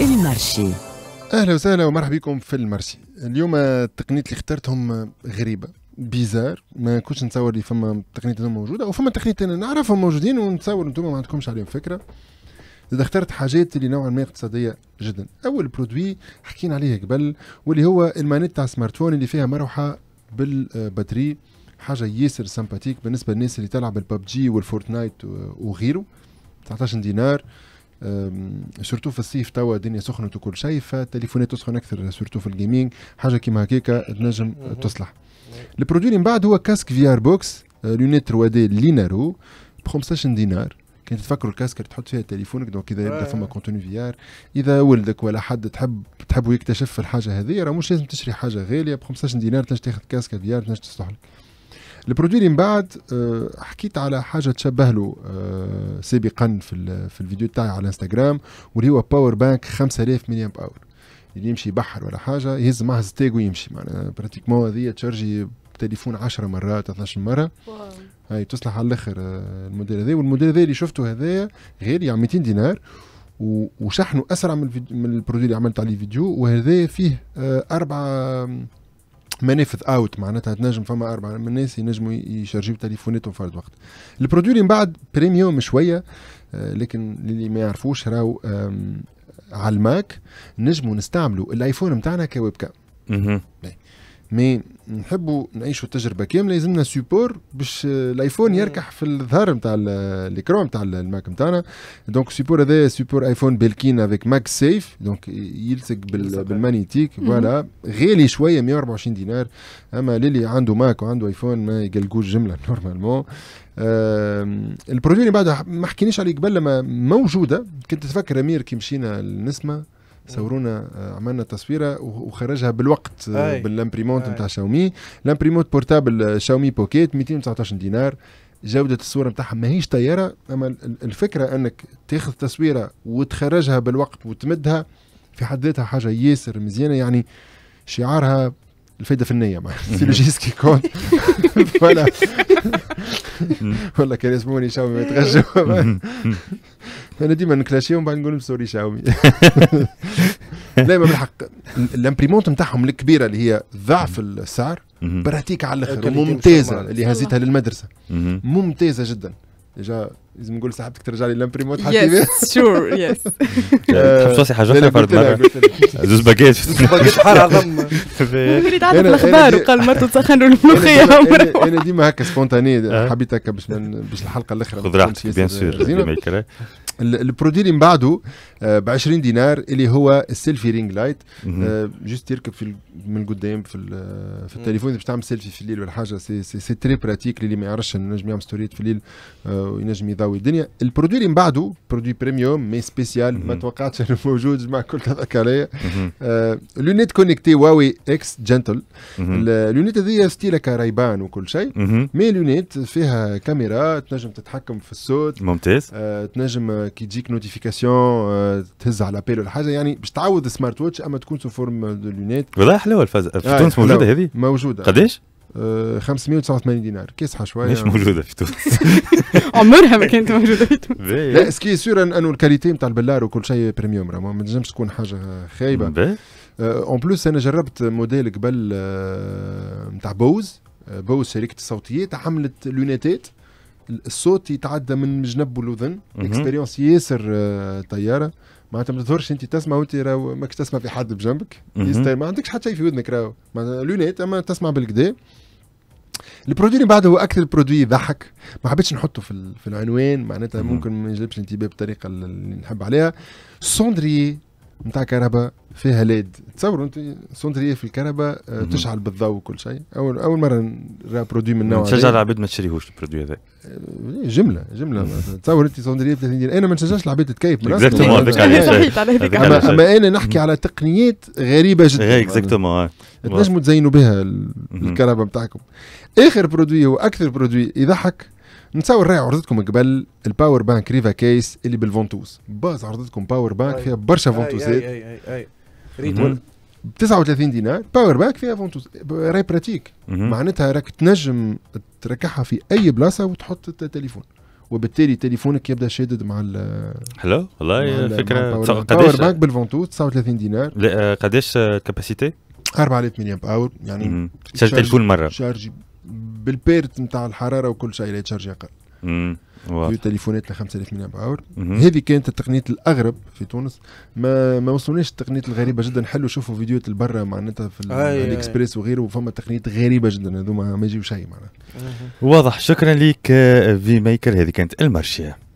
المرشي اهلا وسهلا ومرحبا بكم في المرشي اليوم التقنيات اللي اخترتهم غريبه بيزار ما كنتش نتصور اللي فما تقنيات موجوده وفما تقنيات انا نعرفهم موجودين ونتصور انتم ما عندكمش عليهم فكره اذا اخترت حاجات اللي نوعا ما اقتصاديه جدا اول برودوي حكينا عليه قبل واللي هو المانيت تاع سمارت فون اللي فيها مروحه بالباتري حاجه ياسر سامباتيك بالنسبه للناس اللي تلعب الببجي والفورتنايت وغيره 19 دينار سورتو في الصيف توا الدنيا سخنت وكل شيء فالتليفونات تسخن اكثر سورتو في الجيمنج حاجه كيما هكاك تنجم تصلح البرودوي اللي من بعد هو كاسك في ار بوكس لونيت 3 دي لينارو ب 15 دينار كي تفكروا اللي تحط فيها تليفونك دونك اذا يبدا آه. فما كونتوني في ار اذا ولدك ولا حد تحب تحب يكتشف الحاجه هذه راه مش لازم تشري حاجه غاليه ب 15 دينار تنجم تاخذ كاسك في ار تنجم تصلح لك البرودوي اللي من بعد حكيت على حاجه تشبه له آه، سابقا في في الفيديو تاعي على الانستغرام واللي هو باور بانك 5000 ملي باور اللي يمشي يبحر ولا حاجه يهز معه ستيك ويمشي معناها براتيكمون هذه تشارجي تليفون 10 مرات 12 مره هاي تصلح على الاخر آه، الموديل هذا والموديل هذا اللي شفته هذا غير يعني 200 دينار وشحنه اسرع من, من البرودوي اللي عملت عليه فيديو وهذا فيه آه، اربعه منافذ اوت معناتها تنجم فما اربعه من الناس ينجموا يشارجيو تليفوناتهم في وقت البرودوي اللي من بعد بريميوم شويه آه، لكن اللي ما يعرفوش راهو على الماك نجموا نستعملوا الايفون نتاعنا كويب كام مي نحبوا نعيشوا التجربه كامله يلزمنا سيبور باش الايفون يركح في الظهر نتاع ليكرون نتاع الماك نتاعنا دونك سيبور هذا سيبور ايفون بلكين افيك ماك سيف دونك يلصق بالمانيتيك فوالا غالي شويه 124 دينار اما للي عنده ماك وعنده ايفون ما يقلقوش جمله نورمالمون البروجي اللي بعدها ما حكيناش عليه قبل ما موجوده كنت تفكر امير كي مشينا للنسمه صورونا آه، عملنا تصويره وخرجها بالوقت آه، بالامبريمونت نتاع شاومي لامبريمونت بورتابل آه، شاومي بوكيت 219 دينار جوده الصوره نتاعها ماهيش طياره اما الفكره انك تاخذ تصويره وتخرجها بالوقت وتمدها في حد ذاتها حاجه ياسر مزيانه يعني شعارها الفايده فنيه سي لو جيست كي كون ولا ولا كان يسموني شاومي ما يتغشوا انا ديما نكلاشي ومن بعد نقول سوري شاومي لا ما بالحق الامبريمونت نتاعهم الكبيره اللي هي ضعف السعر براتيك على الاخر ممتازه اللي هزيتها للمدرسه ممتازه جدا ديجا لازم نقول صاحبتك ترجع لي لامبريمونت حتى يس شور يس تحب توصي حاجه اخرى فرد مره زوز باكيت باكيت حار على الغم ممكن يتعرف الاخبار وقال مرته تسخنوا الملوخيه انا ديما هكا سبونتاني أه؟ حبيت هكا باش باش الحلقه الاخرى خذ راحتك بيان سور البرودي اللي من بعده آه، ب 20 دينار اللي هو السيلفي رينج لايت آه، جوست يركب في من قدام في في التليفون باش تعمل سيلفي في الليل ولا حاجه سي سي, سي تري براتيك اللي ما يعرفش ينجم يعمل ستوريات في الليل آه، وينجم يضوي الدنيا البرودي اللي من بعده برودي بريميوم مي سبيسيال ما توقعتش انه موجود مع كل تضحك عليا لونيت كونيكتي واوي اكس جنتل اللونيت هذه ستيل كرايبان وكل شيء مي لونيت فيها كاميرا تنجم تتحكم في الصوت ممتاز تنجم كي تجيك نوتيفيكاسيون آه، تهز على بال ولا حاجه يعني باش تعوض سمارت واتش اما تكون سو فورم دو لونيت والله حلوه الفازه في آه، تونس موجوده هذه موجوده قداش؟ 589 آه، دينار كيسحه شويه مش موجوده في تونس عمرها ما كانت موجوده في تونس لا سكي سور انه الكاليتي نتاع البلار وكل شيء بريميوم راه ما تنجمش تكون حاجه خايبه اون بلوس انا جربت موديل قبل نتاع بوز بوز شركه الصوتيات عملت لونيتات الصوت يتعدى من جنب الاذن اكسبيريونس ياسر آه، طياره معناتها ما تظهرش انت تسمع وانت راهو ماكش تسمع في حد بجنبك طيب، ما عندكش حتى شيء في ودنك راهو لونيت اما تسمع بالكدا البرودوي اللي بعده هو اكثر برودوي يضحك ما حبيتش نحطه في, في العنوان معناتها ممكن ما يجلبش انتباه بالطريقه اللي نحب عليها سوندري نتاع كهرباء فيها ليد تصوروا انت سونتريه في الكهرباء آه، تشعل بالضوء وكل شيء اول اول مره نرى برودوي من نوع تشجع العباد ما تشريهوش البرودوي هذا آه، جمله جمله تصور انت سونتريه 30 دينار انا ما نشجعش العباد تتكيف من اصلا اما انا نحكي على تقنيات غريبه جدا اكزاكتومون إيه، آه. تنجموا تزينوا بها الكهرباء نتاعكم اخر برودوي واكثر برودوي يضحك نتصور الراعي عرضتكم قبل الباور بانك ريفا كيس اللي بالفونتوز باز عرضتكم باور بانك فيها برشا فونتوزات اي اي اي, أي. ب 39 دينار باور بانك فيها فونتوز راي براتيك معناتها راك تنجم تركعها في اي بلاصه وتحط التليفون وبالتالي تليفونك يبدا شادد مع ال حلو والله فكره باور بانك بالفونتوز 39 دينار قداش كاباسيتي 4000 ملي باور يعني تشارج تليفون مره شارجي بالبيرت نتاع الحراره وكل شيء لا يتشارج اقل في تليفونات ل 5000 ملي باور هذه كانت التقنيه الاغرب في تونس ما ما وصلناش التقنيات الغريبه جدا حلو شوفوا فيديوهات البرة معناتها في الاكسبريس وغيره فما تقنيات غريبه جدا هذوما ما يجيو شيء معناتها واضح شكرا لك في ميكر هذه كانت المارشيه